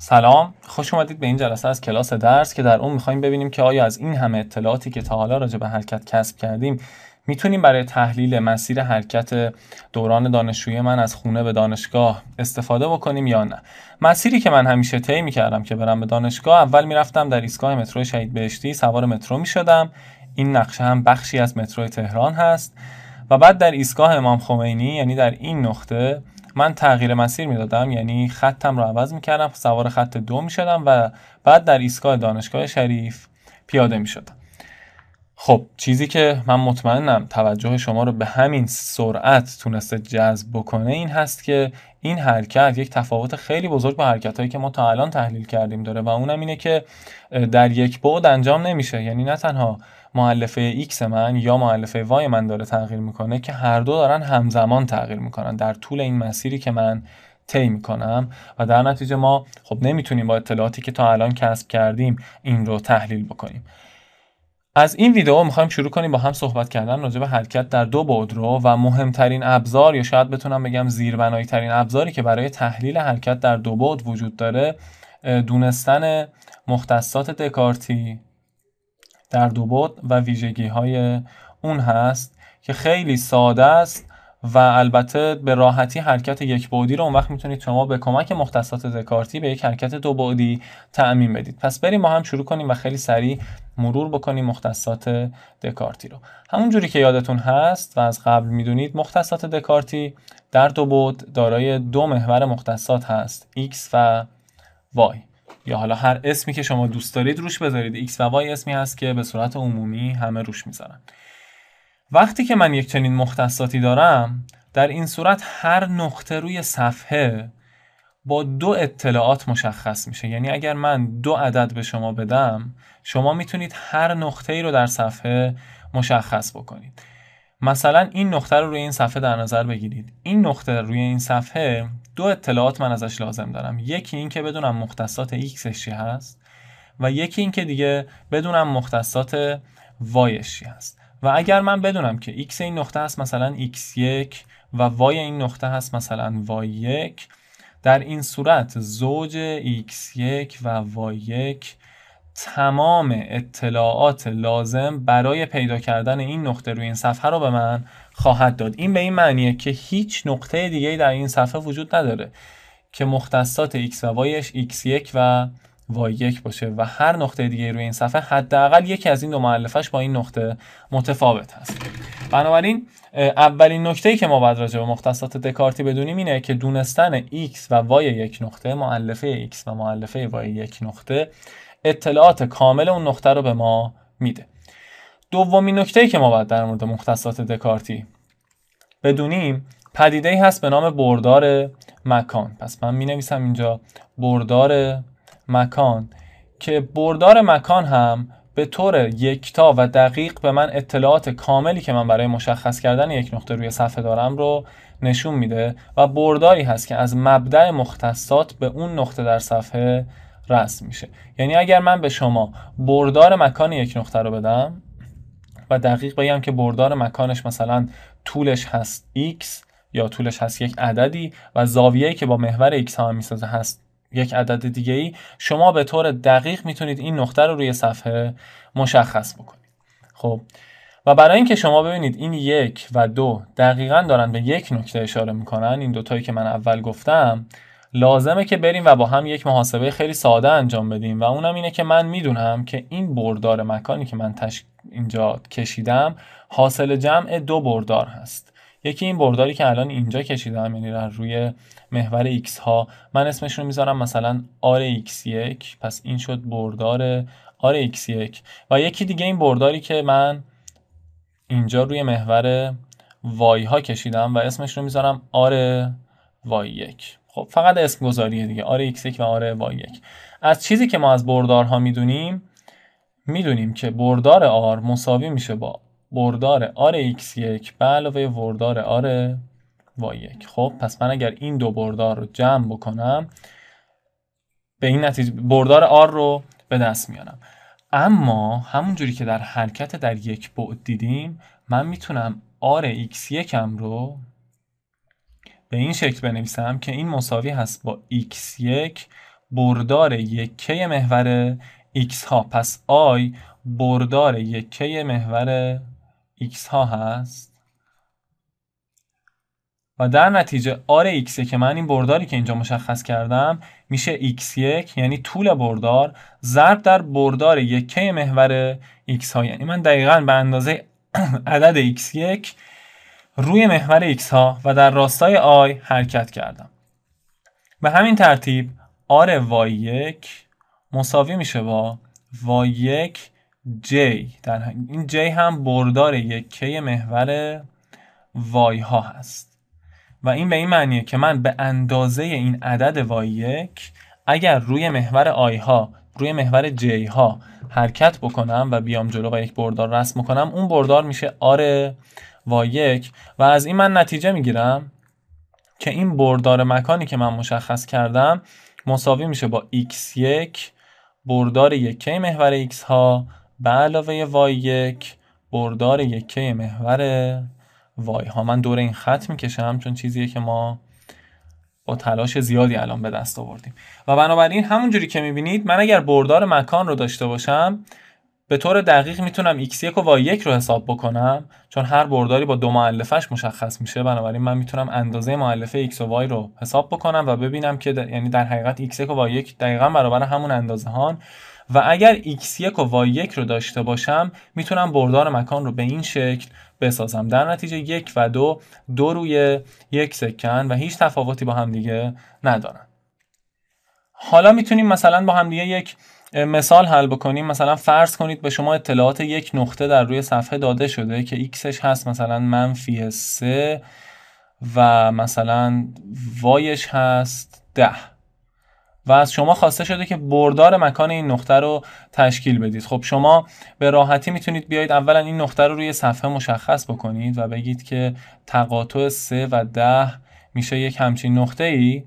سلام خوش اومدید به این جلسه از کلاس درس که در اون میخوایم ببینیم که آیا از این همه اطلاعاتی که تا حالا راجع به حرکت کسب کردیم میتونیم برای تحلیل مسیر حرکت دوران دانشجویی من از خونه به دانشگاه استفاده بکنیم یا نه مسیری که من همیشه طی میکردم که برم به دانشگاه اول میرفتم در ایستگاه مترو شهید بهشتی سوار مترو میشدم این نقشه هم بخشی از مترو تهران هست و بعد در ایستگاه امام خمینی یعنی در این نقطه من تغییر مسیر میدادم یعنی خطم رو عوض میکردم سوار خط دو میشدم و بعد در ایستگاه دانشگاه شریف پیاده میشدم خب چیزی که من مطمئنم توجه شما رو به همین سرعت تونسته جذب بکنه این هست که این حرکت یک تفاوت خیلی بزرگ با حرکت هایی که ما تا الان تحلیل کردیم داره و اونم اینه که در یک بعد انجام نمیشه یعنی نه تنها معلفه X من یا معلفه Y من داره تغییر میکنه که هر دو دارن همزمان تغییر میکنن در طول این مسیری که من طی میکنم و در نتیجه ما خب نمیتونیم با اطلاعاتی که تا الان کسب کردیم این رو تحلیل بکنیم از این ویدیو میخوایم شروع کنیم با هم صحبت کردن راجع به حرکت در دو رو و مهمترین ابزار یا شاید بتونم بگم زیربنایی ترین ابزاری که برای تحلیل حرکت در دو بود وجود داره دونستن مختصات دکارتی در دو بود و ویژگی های اون هست که خیلی ساده است و البته به راحتی حرکت یک بعدی رو اون وقت میتونید شما به کمک مختصات دکارتی به یک حرکت دو بعدی تعمین بدید پس بریم ما هم شروع کنیم و خیلی سریع مرور بکنیم مختصات دکارتی رو همون جوری که یادتون هست و از قبل میدونید مختصات دکارتی در دو بعد دارای دو محور مختصات هست x و y یا حالا هر اسمی که شما دوست دارید روش بذارید x و y اسمی هست که به صورت عمومی همه روش میذارن وقتی که من یک چنین مختصاتی دارم در این صورت هر نقطه روی صفحه با دو اطلاعات مشخص میشه یعنی اگر من دو عدد به شما بدم شما میتونید هر نقطه ای رو در صفحه مشخص بکنید مثلا این نقطه رو روی این صفحه در نظر بگیرید این نقطه روی این صفحه دو اطلاعات من ازش لازم دارم یکی این که بدونم مختصات x چی هست و یکی این که دیگه بدونم مختصات وایش چی هست و اگر من بدونم که x این نقطه هست مثلا x1 و y این نقطه هست مثلا y1 در این صورت زوج x1 و y1 تمام اطلاعات لازم برای پیدا کردن این نقطه روی این صفحه رو به من خواهد داد این به این معنیه که هیچ نقطه دیگه در این صفحه وجود نداره که مختصات x و yش x1 و وای یک باشه و هر نقطه دیگه روی این صفحه حداقل یکی از این دو معلفش با این نقطه متفاوت هست بنابراین اولین نکته ای که ما باید راجع به مختصات دکارتی بدونیم اینه که دونستن x و y یک نقطه معلفه x و معلفه y یک نقطه اطلاعات کامل اون نقطه رو به ما میده دومین نکته ای که ما باید در مورد مختصات دکارتی بدونیم پدیده ای هست به نام بردار مکان پس من می اینجا بردار مکان که بردار مکان هم به طور یکتا و دقیق به من اطلاعات کاملی که من برای مشخص کردن یک نقطه روی صفحه دارم رو نشون میده و برداری هست که از مبدع مختصات به اون نقطه در صفحه رسم میشه یعنی اگر من به شما بردار مکان یک نقطه رو بدم و دقیق بگم که بردار مکانش مثلا طولش هست x یا طولش هست یک عددی و زاویه‌ای که با محور x هم میسازه هست یک عدد دیگه ای شما به طور دقیق میتونید این نقطه رو روی صفحه مشخص بکنید خب و برای اینکه شما ببینید این یک و دو دقیقا دارن به یک نکته اشاره میکنن این دوتایی که من اول گفتم لازمه که بریم و با هم یک محاسبه خیلی ساده انجام بدیم و اونم اینه که من میدونم که این بردار مکانی که من اینجا کشیدم حاصل جمع دو بردار هست یکی این برداری که الان اینجا کشیدم یعنی روی محور X ها من اسمش رو میذارم مثلا آر x1 پس این شد بردار آر x1 و یکی دیگه این برداری که من اینجا روی محور Y ها کشیدم و اسمش رو میذارم R y 1 خب فقط اسم گذاریه دیگه آر x1 و R y 1 از چیزی که ما از بردارها میدونیم میدونیم که بردار R مساوی میشه با بردار آر x1 به علاوه بردار آر y1 خب پس من اگر این دو بردار رو جمع بکنم به این نتیجه بردار آر رو به دست میانم اما همونجوری که در حرکت در یک بعد دیدیم من میتونم آر x1 هم رو به این شکل بنویسم که این مساوی هست با x1 بردار یکه محور x ها پس آی بردار یکه محور x ها هست و در نتیجه آر x که من این برداری که اینجا مشخص کردم میشه x1 یعنی طول بردار ضرب در بردار یکه محور x ها یعنی من دقیقا به اندازه عدد x1 روی محور x ها و در راستای آی حرکت کردم به همین ترتیب آر y1 مساوی میشه با y1 J در این J هم بردار یک کی محور وای ها هست و این به این معنیه که من به اندازه این عدد وای یک اگر روی محور آی ها روی محور جی ها حرکت بکنم و بیام جلو و یک بردار رسم کنم اون بردار میشه آر وای یک و از این من نتیجه میگیرم که این بردار مکانی که من مشخص کردم مساوی میشه با x1 بردار یک محور x ها به علاوه وای یک بردار یکه محور وای ها من دور این خط میکشم چون چیزیه که ما با تلاش زیادی الان به دست آوردیم و بنابراین همونجوری که میبینید من اگر بردار مکان رو داشته باشم به طور دقیق میتونم x1 و y1 رو حساب بکنم چون هر برداری با دو معلفش مشخص میشه بنابراین من میتونم اندازه معلفه x و y رو حساب بکنم و ببینم که در... یعنی در حقیقت x1 و y1 دقیقا برابر همون اندازه و اگر x1 و y1 رو داشته باشم میتونم بردار مکان رو به این شکل بسازم در نتیجه یک و دو دو روی یک سکن و هیچ تفاوتی با هم دیگه ندارن حالا میتونیم مثلا با هم دیگه یک مثال حل بکنیم مثلا فرض کنید به شما اطلاعات یک نقطه در روی صفحه داده شده که ایکسش هست مثلا منفی 3 و مثلا وایش هست ده و از شما خواسته شده که بردار مکان این نقطه رو تشکیل بدید خب شما به راحتی میتونید بیایید اولا این نقطه رو روی صفحه مشخص بکنید و بگید که تقاطع 3 و 10 میشه یک همچین نقطه ای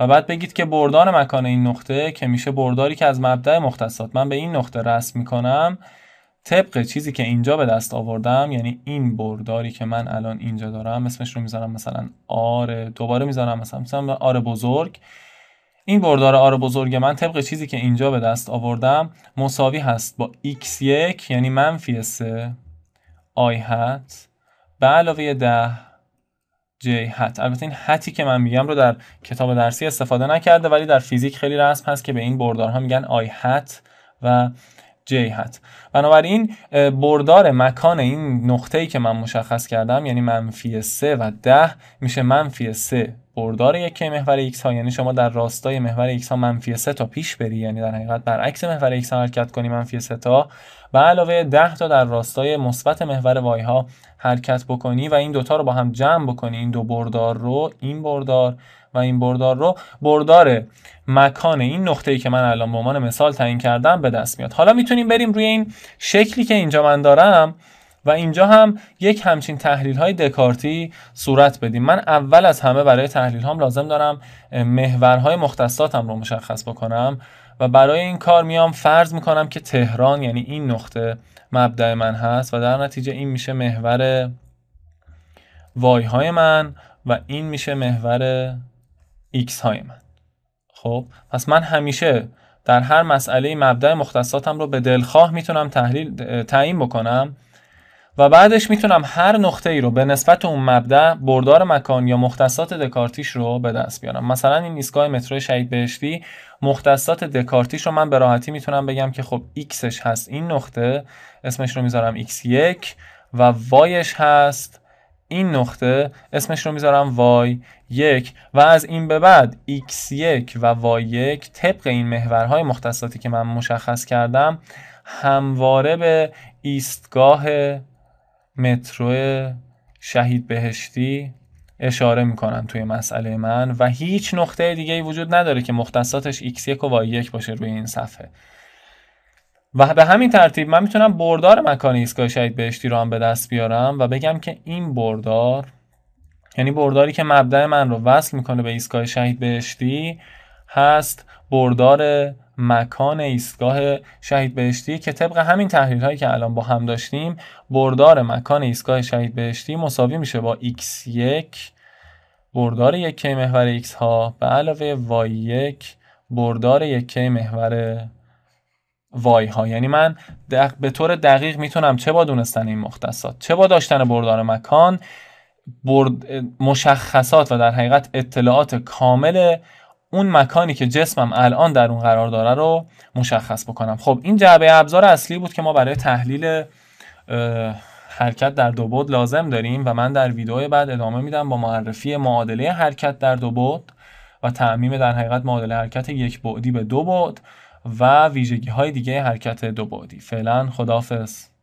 و بعد بگید که بردار مکان این نقطه که میشه برداری که از مبدع مختصات من به این نقطه رسم میکنم طبق چیزی که اینجا به دست آوردم یعنی این برداری که من الان اینجا دارم اسمش رو میذارم مثلا آر دوباره میذارم مثلا مثلا آر بزرگ این بردار آر بزرگ من طبق چیزی که اینجا به دست آوردم مساوی هست با x1 یعنی منفی 3 i hat به علاوه 10 j hat البته این هتی که من میگم رو در کتاب درسی استفاده نکرده ولی در فیزیک خیلی رسم هست که به این بردارها میگن i hat و j hat بنابراین بردار مکان این نقطه‌ای که من مشخص کردم یعنی منفی 3 و 10 میشه منفی 3 بردار یک محور ایکس ها یعنی شما در راستای محور ایکس ها منفی 3 تا پیش بری یعنی در حقیقت برعکس محور ایکس ها حرکت کنی منفی 3 تا و علاوه 10 تا در راستای مثبت محور وای ها حرکت بکنی و این دوتا رو با هم جمع بکنی این دو بردار رو این بردار و این بردار رو بردار مکان این نقطه ای که من الان به عنوان مثال تعیین کردم به دست میاد حالا میتونیم بریم روی این شکلی که اینجا من دارم و اینجا هم یک همچین تحلیل های دکارتی صورت بدیم من اول از همه برای تحلیل هام لازم دارم محورهای مختصاتم رو مشخص بکنم و برای این کار میام فرض میکنم که تهران یعنی این نقطه مبدع من هست و در نتیجه این میشه محور وای های من و این میشه محور ایکس های من خب پس من همیشه در هر مسئله مبدع مختصاتم رو به دلخواه میتونم تحلیل تعیین بکنم و بعدش میتونم هر نقطه ای رو به نسبت اون مبدا بردار مکان یا مختصات دکارتیش رو به دست بیارم مثلا این ایستگاه مترو شهید بهشتی مختصات دکارتیش رو من به راحتی میتونم بگم که خب ایکسش هست این نقطه اسمش رو میذارم ایکس یک و وایش هست این نقطه اسمش رو میذارم وای یک و از این به بعد x یک و وای یک طبق این محورهای مختصاتی که من مشخص کردم همواره به ایستگاه مترو شهید بهشتی اشاره میکنن توی مسئله من و هیچ نقطه دیگه ای وجود نداره که مختصاتش x1 و y1 باشه روی این صفحه و به همین ترتیب من میتونم بردار مکان ایستگاه شهید بهشتی رو هم به دست بیارم و بگم که این بردار یعنی برداری که مبدع من رو وصل میکنه به ایستگاه شهید بهشتی هست بردار مکان ایستگاه شهید بهشتی که طبق همین تحلیل که الان با هم داشتیم بردار مکان ایستگاه شهید بهشتی مساوی میشه با x1 بردار یک محور x ها به علاوه y1 بردار یک محور وای ها یعنی من به طور دقیق میتونم چه با دونستن این مختصات چه با داشتن بردار مکان مشخصات و در حقیقت اطلاعات کامل اون مکانی که جسمم الان در اون قرار داره رو مشخص بکنم خب این جعبه ابزار اصلی بود که ما برای تحلیل حرکت در دو بود لازم داریم و من در ویدیو بعد ادامه میدم با معرفی معادله حرکت در دو بود و تعمیم در حقیقت معادله حرکت یک بعدی به دو بعد و ویژگی های دیگه حرکت دو بعدی فعلا خداحافظ